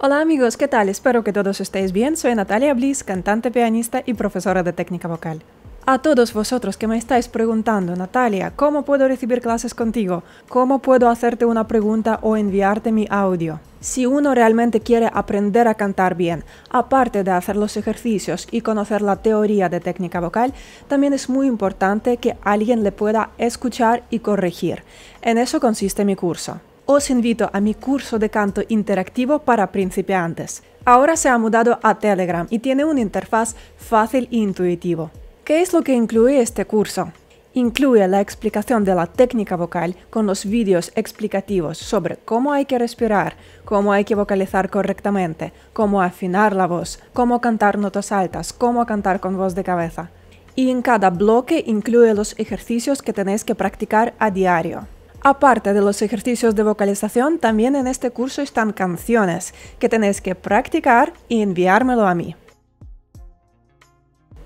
Hola amigos, ¿qué tal? Espero que todos estéis bien. Soy Natalia Bliss, cantante, pianista y profesora de técnica vocal. A todos vosotros que me estáis preguntando, Natalia, ¿cómo puedo recibir clases contigo? ¿Cómo puedo hacerte una pregunta o enviarte mi audio? Si uno realmente quiere aprender a cantar bien, aparte de hacer los ejercicios y conocer la teoría de técnica vocal, también es muy importante que alguien le pueda escuchar y corregir. En eso consiste mi curso os invito a mi curso de canto interactivo para principiantes. Ahora se ha mudado a Telegram y tiene una interfaz fácil e intuitivo. ¿Qué es lo que incluye este curso? Incluye la explicación de la técnica vocal con los vídeos explicativos sobre cómo hay que respirar, cómo hay que vocalizar correctamente, cómo afinar la voz, cómo cantar notas altas, cómo cantar con voz de cabeza. Y en cada bloque incluye los ejercicios que tenéis que practicar a diario. Aparte de los ejercicios de vocalización, también en este curso están canciones que tenéis que practicar y enviármelo a mí.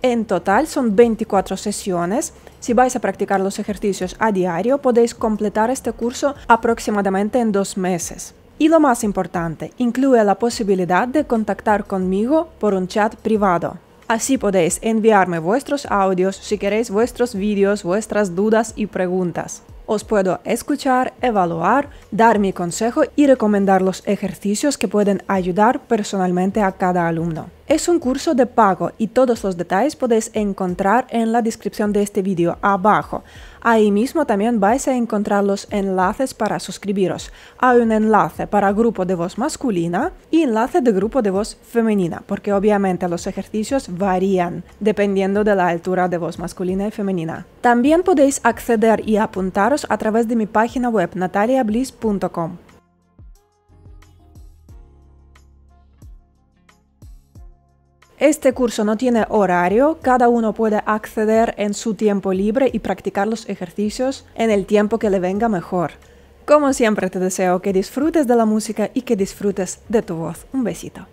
En total son 24 sesiones. Si vais a practicar los ejercicios a diario, podéis completar este curso aproximadamente en dos meses. Y lo más importante, incluye la posibilidad de contactar conmigo por un chat privado. Así podéis enviarme vuestros audios si queréis vuestros vídeos, vuestras dudas y preguntas os puedo escuchar, evaluar, dar mi consejo y recomendar los ejercicios que pueden ayudar personalmente a cada alumno. Es un curso de pago y todos los detalles podéis encontrar en la descripción de este vídeo abajo. Ahí mismo también vais a encontrar los enlaces para suscribiros. Hay un enlace para grupo de voz masculina y enlace de grupo de voz femenina, porque obviamente los ejercicios varían dependiendo de la altura de voz masculina y femenina. También podéis acceder y apuntaros a través de mi página web nataliabliss.com. Este curso no tiene horario, cada uno puede acceder en su tiempo libre y practicar los ejercicios en el tiempo que le venga mejor. Como siempre te deseo que disfrutes de la música y que disfrutes de tu voz. Un besito.